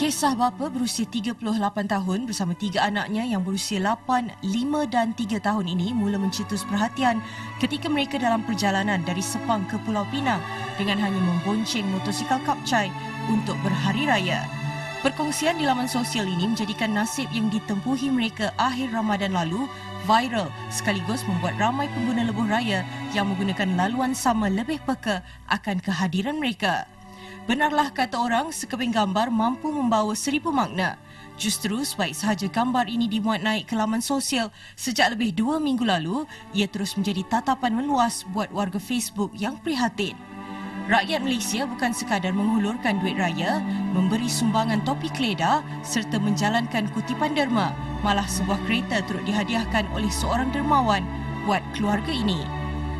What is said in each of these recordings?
Kisah bapa berusia 38 tahun bersama tiga anaknya yang berusia 8, 5 dan 3 tahun ini mula mencetus perhatian ketika mereka dalam perjalanan dari Sepang ke Pulau Pinang dengan hanya membonceng motosikal kapcai untuk berhari raya. Perkongsian di laman sosial ini menjadikan nasib yang ditempuhi mereka akhir Ramadan lalu viral sekaligus membuat ramai pengguna lebuh raya yang menggunakan laluan sama lebih peka akan kehadiran mereka. Benarlah kata orang, sekeping gambar mampu membawa seribu makna. Justru sebaik sahaja gambar ini dimuat naik ke laman sosial sejak lebih dua minggu lalu, ia terus menjadi tatapan meluas buat warga Facebook yang prihatin. Rakyat Malaysia bukan sekadar menghulurkan duit raya, memberi sumbangan topi kleda serta menjalankan kutipan derma, malah sebuah kereta turut dihadiahkan oleh seorang dermawan buat keluarga ini.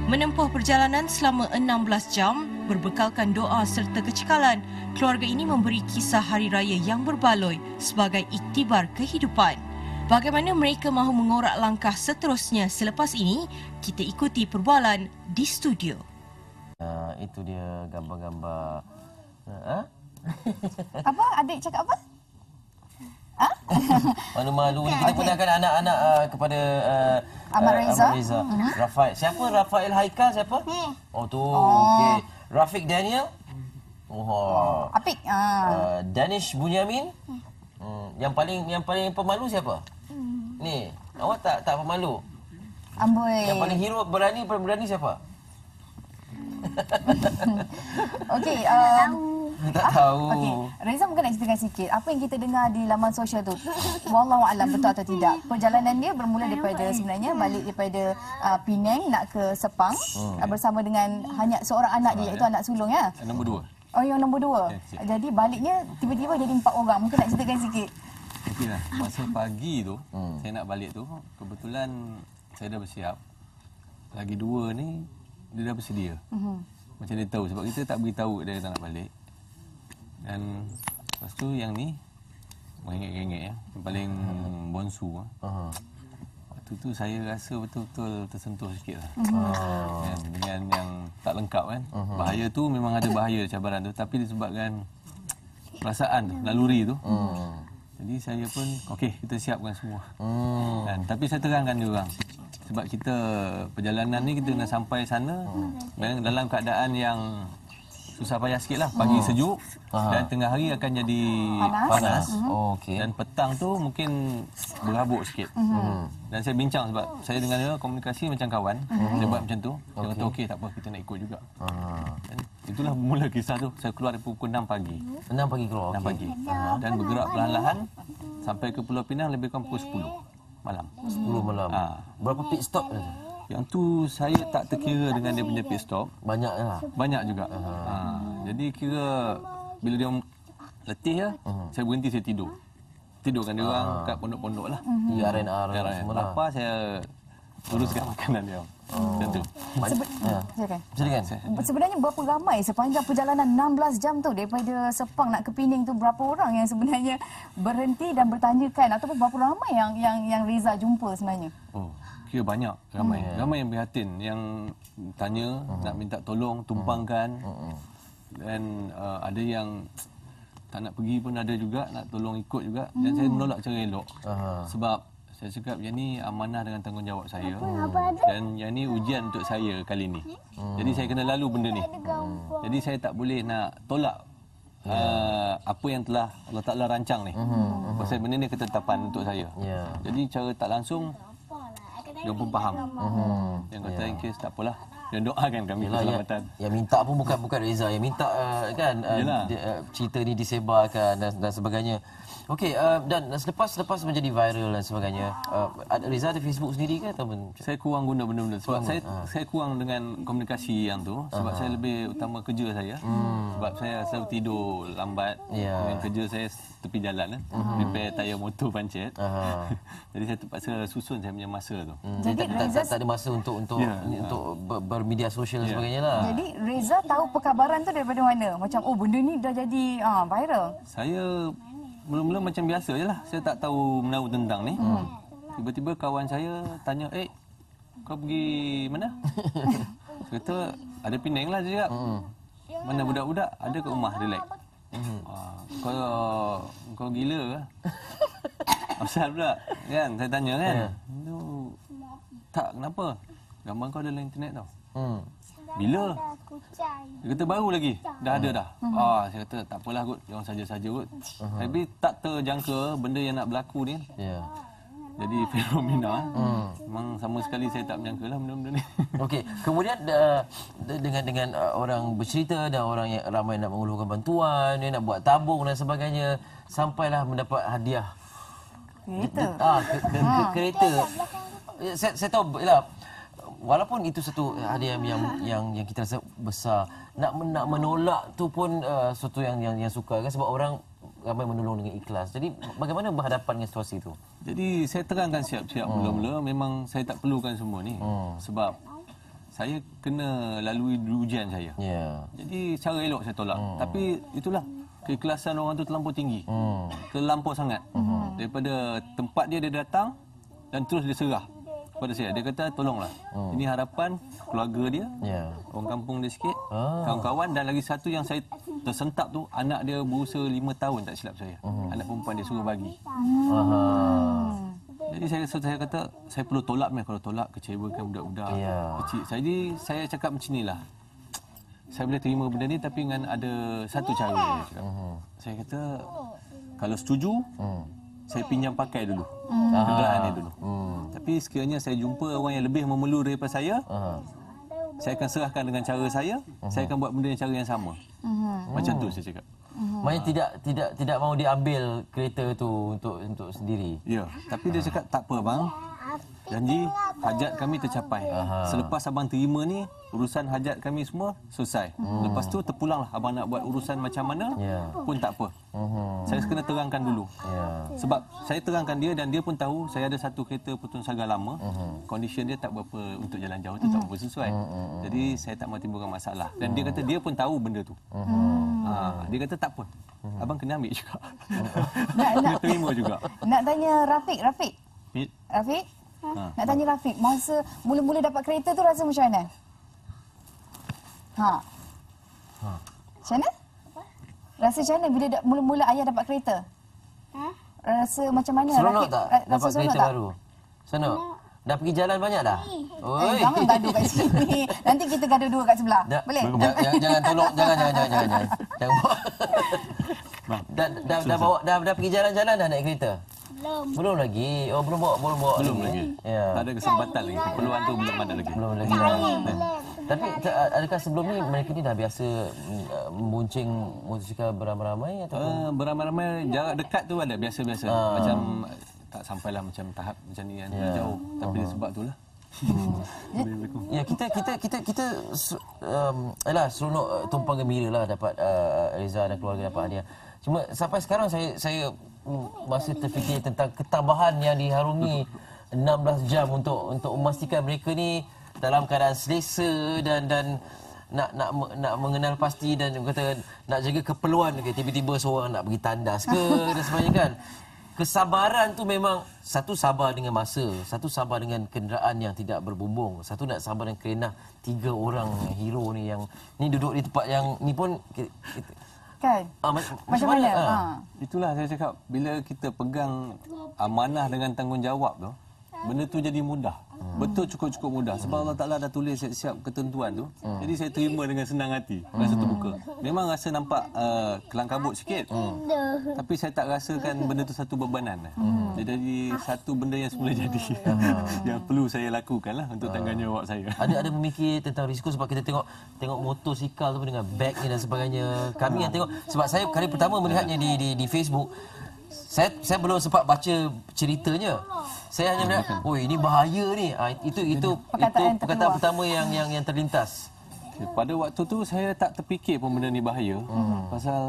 Menempuh perjalanan selama 16 jam, berbekalkan doa serta kecekalan, keluarga ini memberi kisah hari raya yang berbaloi sebagai iktibar kehidupan. Bagaimana mereka mahu mengorak langkah seterusnya selepas ini, kita ikuti perbualan di studio. Uh, itu dia gambar-gambar. Uh, ah, huh? Ah? apa? Adik cakap apa? Malu-malu ni kita punyakan anak-anak uh, kepada uh, Amar Reza. Uh, Amar Reza. Hmm. Rafael. Siapa Rafael Haikal siapa? Ni. Hmm. Oh tu. Oh. Okey. Rafiq Daniel. Oh. Apik. Uh. Ah. Uh, Danish Bunyamin. Hmm. Yang paling yang paling pemalu siapa? Hmm. Ni, awak tak tak pemalu. Amboi. Yang paling hero berani berani siapa? Okey, uh, tak apa, tahu. Okay. Reza mungkin nak ceritakan sikit. Apa yang kita dengar di laman sosial tu? Wallahualam betul atau tidak. Perjalanan dia bermula daripada sebenarnya balik daripada uh, Penang nak ke Sepang. Oh, bersama dengan hanya seorang anak dia iaitu ya. anak sulung. Ya? Nombor dua. Oh yang nombor dua. Okay. Jadi baliknya tiba-tiba jadi empat orang. Mungkin nak ceritakan sikit. Okay lah. Masa pagi tu, hmm. saya nak balik tu, kebetulan saya dah bersiap. Lagi dua ni, dia dah bersedia. Hmm. Macam dia tahu. Sebab kita tak beritahu dia tak nak balik. Dan lepas tu yang ni Rengek-rengek ya. Yang paling bonsu ah. uh tu saya rasa betul-betul tersentuh sikit lah. Uh-huh. Kan? Dengan yang tak lengkap kan. Uh-huh. Bahaya tu memang ada bahaya cabaran tu. Tapi disebabkan perasaan tu, naluri tu. uh Jadi saya pun, okey kita siapkan semua. uh Kan? Tapi saya terangkan dia orang. Sebab kita perjalanan ni kita nak sampai sana. uh Dalam keadaan yang susah payah sikit lah. Pagi oh. sejuk Aha. dan tengah hari akan jadi panas. panas. Mm-hmm. Oh, okay. Dan petang tu mungkin berhabuk sikit. Mm-hmm. Dan saya bincang sebab saya dengan dia komunikasi macam kawan. Mm-hmm. Dia buat macam tu. Dia kata okey tak apa kita nak ikut juga. Ah. Dan itulah mula kisah tu. Saya keluar dari pukul 6 pagi. 6 pagi keluar? 6 okay. pagi. Aha. Dan bergerak perlahan-lahan sampai ke Pulau Pinang lebih kurang pukul 10 malam. 10 malam. Ha. Berapa pit stop? Yang tu saya tak terkira dengan dia punya pit stop. Banyak lah. Banyak juga. Uh-huh. Ha. Jadi kira bila dia letih ya, uh-huh. saya berhenti saya tidur. Tidurkan dia orang uh-huh. kat pondok-pondok lah. Uh-huh. Di R&R. Hmm. R&R. Semua Apa lah. saya teruskan makanan dia. Oh. Sebe- ya. Silakan. Sebenarnya berapa ramai sepanjang perjalanan 16 jam tu daripada Sepang nak ke Pening tu berapa orang yang sebenarnya berhenti dan bertanyakan ataupun berapa ramai yang yang yang Reza jumpa sebenarnya? Oh kira banyak ramai hmm. ramai yang prihatin yang tanya hmm. nak minta tolong hmm. tumpangkan hmm, hmm. dan uh, ada yang tak nak pergi pun ada juga nak tolong ikut juga hmm. dan saya menolak cara elok Aha. sebab saya cakap yang ni amanah dengan tanggungjawab saya hmm. dan yang ni ujian untuk saya kali ni hmm. jadi saya kena lalu benda ni hmm. jadi saya tak boleh nak tolak ya. Uh, apa yang telah Allah Ta'ala rancang ni uh-huh, Pasal benda ni ketetapan untuk saya yeah. Jadi cara tak langsung dia pun faham. Uh-huh. Yang kata yeah. in ya. case tak apalah. Yang doakan kami Yalah, ya. keselamatan. Yang, yang minta pun bukan bukan Reza. Yang minta uh, kan uh, di, uh, cerita ini disebarkan dan, dan sebagainya. Okey, uh, dan selepas selepas menjadi viral dan sebagainya, uh, Riza ada Facebook sendiri ke atau Saya kurang guna benda-benda sebab kurang saya ha. saya kurang dengan komunikasi yang tu sebab Aha. saya lebih utama kerja saya. Hmm. Sebab saya selalu tidur lambat yeah. dan kerja saya tepi jalan eh. Hmm. Repair tayar motor pancet. Jadi saya terpaksa susun saya punya masa tu. Hmm. Jadi, Jadi tak, tak, tak ada masa untuk untuk yeah. Ya. untuk yeah. bermedia sosial yeah. sebagainya lah. Jadi Reza tahu perkabaran tu daripada mana? Macam oh benda ni dah jadi uh, viral. Saya mula-mula macam biasa je lah. Saya tak tahu menahu tentang ni. Hmm. Tiba-tiba kawan saya tanya, eh, kau pergi mana? saya kata, ada Penang lah juga. Hmm. Mana budak-budak? Ada kat rumah, relax. Hmm. Uh, kau, kau gila ke? Asal pula? Kan, saya tanya kan. Yeah. Tak, kenapa? Gambar kau ada dalam internet tau. Hmm. Bila? Dia kata baru lagi. Dah ada dah. Hmm. Ah, oh, saya kata tak apalah kot. Jangan saja-saja kot. Uh-huh. Tapi tak terjangka benda yang nak berlaku ni. Ya. Yeah. Jadi fenomena. Hmm. Memang sama sekali saya tak menyangka lah benda-benda ni. Okey. Kemudian uh, dengan dengan uh, orang bercerita dan orang yang ramai nak mengulurkan bantuan, nak buat tabung dan sebagainya. Sampailah mendapat hadiah. Kereta. Ah, ke, ke, ke, ke, ke, kereta. Ya, saya, saya tahu lah, walaupun itu satu eh, hadiah yang yang yang kita rasa besar nak nak menolak tu pun uh, sesuatu yang yang yang suka kan sebab orang ramai menolong dengan ikhlas. Jadi bagaimana berhadapan dengan situasi itu? Jadi saya terangkan siap-siap hmm. mula-mula memang saya tak perlukan semua ni hmm. sebab saya kena lalui ujian saya. Yeah. Jadi secara elok saya tolak. Hmm. Tapi itulah keikhlasan orang tu terlampau tinggi. Hmm. Terlampau sangat. Hmm. Daripada tempat dia dia datang dan terus dia serah. Pada saya dia kata tolonglah. Hmm. Ini harapan keluarga dia. Yeah. Orang kampung dia sikit. Ah. Kawan-kawan dan lagi satu yang saya tersentak tu anak dia berusia lima tahun tak silap saya. Hmm. Anak perempuan dia suruh bagi. Aha. Jadi saya so saya kata saya perlu tolak meh kalau tolak kecewakan budak-budak yeah. kecil. Jadi saya cakap macam inilah. Saya boleh terima benda ni tapi dengan ada satu cara. Saya mhm. kata kalau setuju mhm saya pinjam pakai dulu. Hmm. Kenderaan ni dulu. Hmm. Tapi sekiranya saya jumpa orang yang lebih memerlu daripada saya, hmm. saya akan serahkan dengan cara saya, hmm. saya akan buat benda dengan cara yang sama. Hmm. Macam tu saya cakap. Hmm. Maknanya tidak tidak tidak mau diambil kereta tu untuk untuk sendiri. Ya, tapi hmm. dia cakap tak apa bang janji hajat kami tercapai. Aha. Selepas abang terima ni, urusan hajat kami semua selesai. Hmm. Lepas tu terpulanglah abang nak buat urusan macam mana yeah. pun tak apa. Uh-huh. Saya kena terangkan dulu. Yeah. Sebab saya terangkan dia dan dia pun tahu saya ada satu kereta putun saga lama. Uh-huh. Condition dia tak berapa untuk jalan jauh tu tak hmm. berapa sesuai. Uh-huh. Jadi saya tak mahu timbulkan masalah. Dan dia kata dia pun tahu benda tu. Uh-huh. Ha, dia kata tak pun. Abang kena ambil juga. Uh-huh. nak, nak, terima juga. Nak tanya Rafiq, Rafiq. Rafiq. Ha. ha. Nak tanya Rafiq, masa mula-mula dapat kereta tu rasa macam mana? Ha. Ha. mana? Apa? Rasa macam mana bila da- mula-mula ayah dapat kereta? Ha? Rasa macam mana seronok Rafiq? Eh, rasa dapat kereta tak? baru. Senang. Dah pergi jalan banyak dah? Oi. Eh, jangan gaduh kat sini. Nanti kita gaduh dua kat sebelah. Da, Boleh? Da, jangan tolong. Jangan, jangan, jangan. Jangan, jangan. jangan. Dah, dah, dah, dah, bawa, dah, dah pergi jalan-jalan dah naik kereta? belum. Belum lagi. Oh, belum bawa, belum bawa. Belum lagi. lagi. Ya. Tak ada kesempatan lagi. Keperluan tu belum ada lagi. Belum lagi. Belum. Lah. Kan? Tapi adakah sebelum ni mereka ni dah biasa muncing mm, motosikal beramai-ramai atau uh, ah, beramai-ramai jarak dekat tu ada biasa-biasa uh. macam tak sampailah macam tahap macam ni kan, yang yeah. jauh tapi uh-huh. sebab itulah Hmm. Ya kita kita kita kita ialah um, seronok uh, tumpang gembira lah dapat uh, Reza dan keluarga dapat hadiah. Cuma sampai sekarang saya saya Hmm. masih terfikir tentang ketabahan yang diharungi 16 jam untuk untuk memastikan mereka ni dalam keadaan selesa dan dan nak nak nak mengenal pasti dan kata nak jaga keperluan ke tiba-tiba seorang nak bagi tandas ke dan sebagainya kan kesabaran tu memang satu sabar dengan masa satu sabar dengan kenderaan yang tidak berbumbung satu nak sabar dengan kerenah tiga orang hero ni yang ni duduk di tempat yang ni pun Kan? Ah, ma- macam, macam mana? mana? Ah. ah. Itulah saya cakap. Bila kita pegang amanah dengan tanggungjawab tu, benda tu jadi mudah. Hmm. Betul cukup-cukup mudah. Sebab hmm. Allah Ta'ala dah tulis siap-siap ketentuan tu. Hmm. Jadi saya terima dengan senang hati. Hmm. Rasa terbuka. Memang rasa nampak uh, kelangkabut sikit. Hmm. Tapi saya tak rasakan benda tu satu bebanan. Hmm. Dia jadi satu benda yang semula jadi. Hmm. yang perlu saya lakukan lah untuk tangga nyawa hmm. saya. Ada ada memikir tentang risiko sebab kita tengok tengok motosikal tu dengan bag ni dan sebagainya. Kami yang tengok. Sebab saya kali pertama melihatnya di di, di Facebook saya saya belum sempat baca ceritanya. Saya hanya melihat, oh ini bahaya ni. Ha, itu itu perkataan itu perkataan terkeluar. pertama yang yang yang terlintas. Pada waktu tu saya tak terfikir pun benda ni bahaya. Hmm. Pasal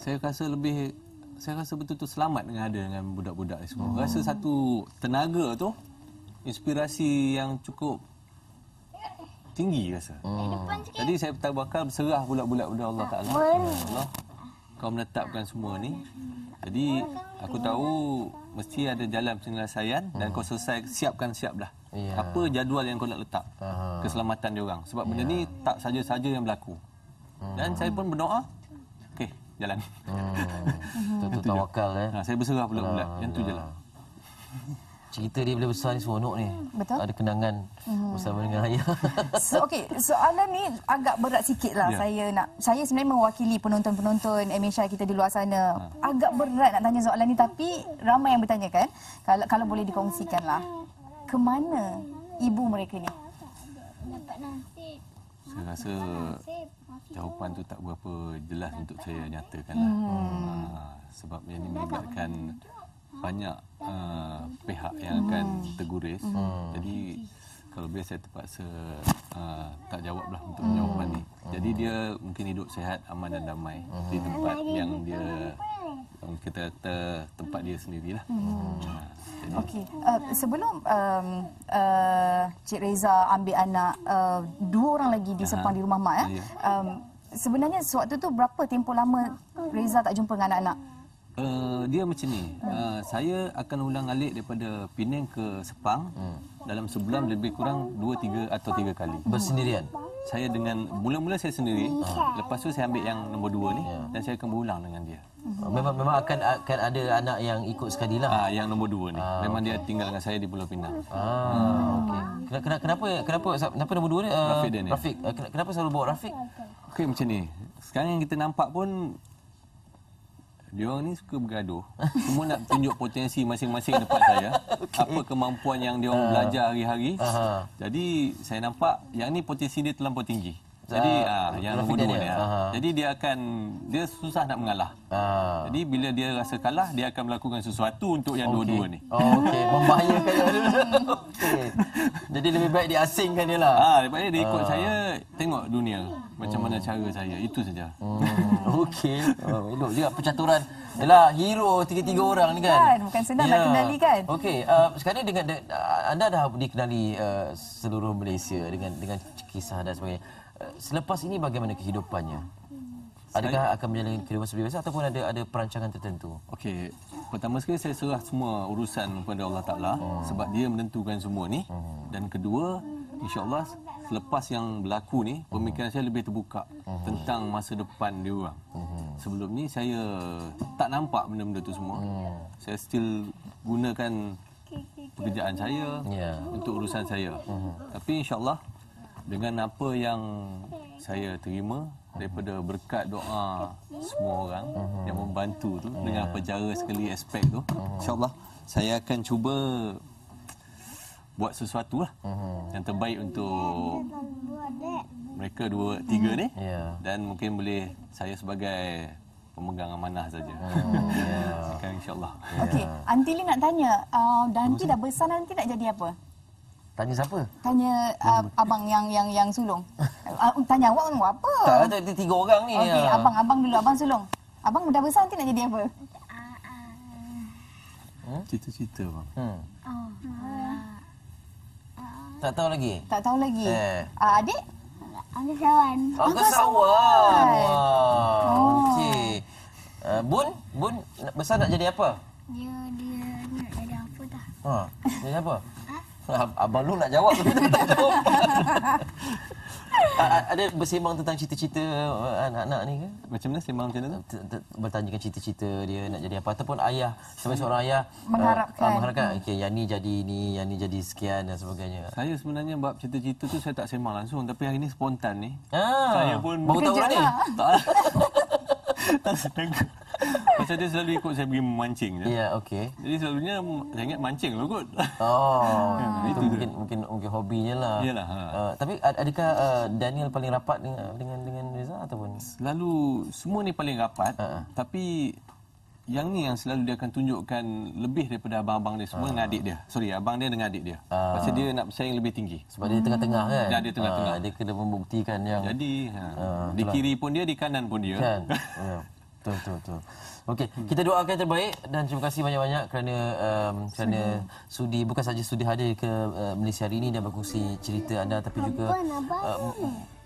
saya rasa lebih saya rasa betul tu selamat dengan ada dengan budak-budak ni semua. Hmm. Rasa satu tenaga tu inspirasi yang cukup tinggi rasa. Hmm. Jadi saya tak bakal berserah pula-pula benda Allah Taala. Ya Allah kau menetapkan semua ni. Jadi aku tahu mesti ada jalan penyelesaian hmm. dan kau selesai siapkan siaplah. Yeah. Apa jadual yang kau nak letak? Uh-huh. Keselamatan dia orang. Sebab benda ya. ni tak saja-saja yang berlaku. Hmm. Dan saya pun berdoa. Okey, jalan. Hmm. Tentu tawakal eh. Ha, saya berserah pula-pula. Yang tu jelah cerita dia bila besar ni seronok ni. Hmm, betul. Ada kenangan hmm. bersama dengan ayah. So, okay. Soalan ni agak berat sikit lah yeah. saya nak. Saya sebenarnya mewakili penonton-penonton Emesha kita di luar sana. Hmm. Agak berat nak tanya soalan ni tapi ramai yang bertanya kan. Kalau, kalau boleh dikongsikan lah. Kemana ibu mereka ni? Saya rasa jawapan tu tak berapa jelas untuk saya nyatakan lah. Hmm. Ah, sebab yang ini melibatkan banyak uh, pihak yang akan hmm. terguris. Hmm. hmm. Jadi kalau boleh saya terpaksa uh, tak jawab lah untuk hmm. jawapan ni. Hmm. Jadi dia mungkin hidup sehat, aman dan damai hmm. di tempat yang dia kita kata tempat dia sendirilah. Hmm. Okey. Uh, sebelum um, uh, Cik Reza ambil anak, uh, dua orang lagi di sepang di rumah mak. Eh. Ya. Yeah. Um, sebenarnya sewaktu tu berapa tempoh lama Reza tak jumpa dengan anak-anak? Uh, dia macam ni. Uh, saya akan ulang alik daripada Pinang ke Sepang hmm. dalam sebulan lebih kurang dua tiga atau tiga kali. Bersendirian. Saya dengan mula-mula saya sendiri. Uh. Lepas tu saya ambil yang nombor dua ni yeah. dan saya akan berulang dengan dia. Uh, memang memang akan akan ada anak yang ikut sekali lah. Uh, yang nombor dua ni. Uh, memang okay. dia tinggal dengan saya di Pulau Pinang. Ah uh, okay. kenapa, kenapa kenapa kenapa nombor dua eh, ni? Uh, Rafiq. Rafiq. Uh, kenapa selalu bawa Rafiq? Okay macam ni. Sekarang yang kita nampak pun dia orang ni suka bergaduh. Semua nak tunjuk potensi masing-masing depan saya. Okay. Apa kemampuan yang dia orang uh. belajar hari-hari. Uh-huh. Jadi saya nampak yang ni potensi dia terlalu tinggi. Jadi uh, uh, yang nombor dua ni dia. Ah. Jadi dia akan dia susah nak mengalah. Uh. Jadi bila dia rasa kalah dia akan melakukan sesuatu untuk yang okay. dua-dua ni. Oh, okey, membahayakan dia. okay. Jadi lebih baik diasingkan dia lah. Ah, lebih baik dia ikut uh. saya tengok dunia macam hmm. mana cara saya. Itu saja. Hmm. okey. Oh, elok juga percaturan. Yalah hero tiga-tiga hmm. orang ni kan. Kan, bukan senang yeah. nak ya. kenali kan. Okey, uh, sekarang dengan uh, anda dah dikenali uh, seluruh Malaysia dengan dengan kisah dan sebagainya selepas ini bagaimana kehidupannya? Adakah saya, akan menjalani kehidupan seperti biasa ataupun ada ada perancangan tertentu? Okey. Pertama sekali saya serah semua urusan kepada Allah Taala hmm. sebab dia menentukan semua ni. Hmm. Dan kedua, insya-Allah selepas yang berlaku ni pemikiran saya lebih terbuka hmm. tentang masa depan dia orang. Hmm. Sebelum ni saya tak nampak benda-benda tu semua. Hmm. Saya still gunakan pekerjaan saya yeah. untuk urusan saya. Hmm. Tapi insya-Allah dengan apa yang saya terima daripada berkat doa semua orang uh-huh. yang membantu tu yeah. dengan penjara sekali aspek tu uh-huh. insyaallah saya akan cuba buat sesuatu lah uh-huh. yang terbaik untuk mereka dua tiga ni yeah. dan mungkin boleh saya sebagai pemegang amanah saja. Oh, yeah. Ya. insyaAllah. Yeah. Okey, Aunty nak tanya, uh, Dan Aunty dah besar nanti nak jadi apa? Tanya siapa? Tanya uh, abang yang yang yang sulung. Uh, tanya awak nak apa? Tak ada dia tiga orang ni. Okey, ya. Ah. abang abang dulu abang sulung. Abang dah besar nanti nak jadi apa? Uh, uh. Hmm? bang. Hmm. Uh. Tak tahu lagi. Tak tahu lagi. Eh. Uh, adik? Angkasawan. Angkasawan. Wow. Oh. Okey. Eh, bun, bun besar nak jadi apa? Dia dia nak jadi apa dah? Ha, jadi apa? Abang Long nak jawab tapi tak Ada bersembang tentang cita-cita anak-anak uh, ni ke? Macam mana sembang macam mana tu? Bertanyakan cita-cita dia nak jadi apa. Ataupun ayah, sebagai seorang ayah. Uh, mengharapkan. Ah, mengharapkan. Okay, yang ni jadi ni, yang ni jadi sekian dan sebagainya. Saya sebenarnya bab cita-cita tu saya tak sembang langsung. Tapi hari ni spontan ni. Ah. saya pun... Baru tahu ni? Lah. Tak. tak sedang. Pasal dia selalu ikut saya pergi memancing. Ya, yeah, okey. Jadi selalunya saya ingat mancing lah kot. Oh, itu, itu mungkin, dia. mungkin, mungkin hobinya lah. Yalah. Ha. Uh, tapi adakah uh, Daniel paling rapat dengan dengan, dengan Reza ataupun? Selalu, semua ni paling rapat. Uh-huh. Tapi yang ni yang selalu dia akan tunjukkan lebih daripada abang-abang dia semua uh. dengan adik dia. Sorry, abang dia dengan adik dia. Uh. Pasal dia nak bersaing lebih tinggi. Sebab hmm. dia tengah-tengah kan? Dia tengah-tengah. Uh, dia kena membuktikan yang... Jadi, uh, di kiri pun dia, di kanan pun dia. Kan? Yeah. Betul betul betul. Okey, hmm. kita doakan yang terbaik dan terima kasih banyak-banyak kerana um, kerana hmm. sudi bukan saja sudi hadir ke uh, Malaysia hari ini dan berkongsi cerita anda tapi juga Uh,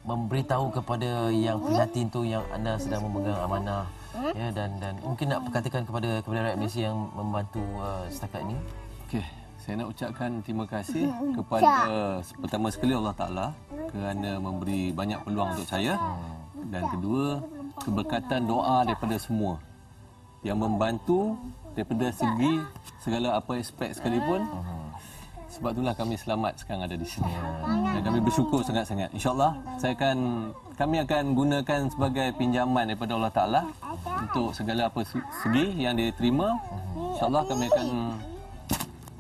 memberitahu kepada yang hmm? pelatih tu yang anda sedang memegang amanah hmm? ya dan dan mungkin nak perkatakan kepada kepada rakyat Malaysia yang membantu uh, setakat ini. Okey, saya nak ucapkan terima kasih hmm, kepada uh, pertama sekali Allah Taala kerana memberi banyak peluang untuk saya hmm. dan kedua keberkatan doa daripada semua yang membantu daripada segi segala apa aspek sekalipun sebab itulah kami selamat sekarang ada di sini ya. dan kami bersyukur sangat-sangat insyaallah saya akan kami akan gunakan sebagai pinjaman daripada Allah Taala untuk segala apa segi yang diterima insyaallah kami akan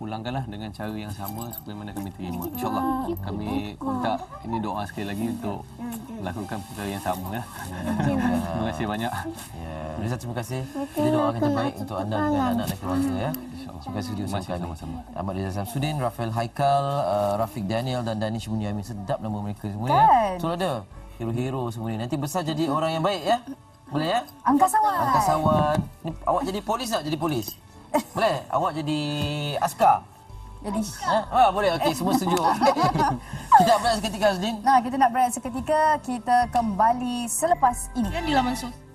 pulangkanlah dengan cara yang sama seperti mana kami terima. InsyaAllah kami minta ini doa sekali lagi untuk lakukan perkara yang sama. Ya. Terima kasih banyak. Ya. Rizal, terima kasih. Kita doakan terbaik untuk anda dengan anak dan keluarga. Ya. Terima kasih sudah usahakan. Ahmad Rizal Samsudin, Rafael Haikal, uh, Rafiq Daniel dan Danish Bunyamin. Sedap nama mereka semua. Ya. So, kan? ada hero-hero semua ni. Nanti besar jadi orang yang baik ya. Boleh ya? Angkasawan. Angkasawan. Ni, awak jadi polis tak jadi polis? Boleh? Awak jadi askar? Jadi eh? askar. Ah, ha? boleh, okey. Semua setuju. kita nak berehat seketika, Azdin. Nah, kita nak berehat seketika. Kita kembali selepas ini. Yang di laman sosial.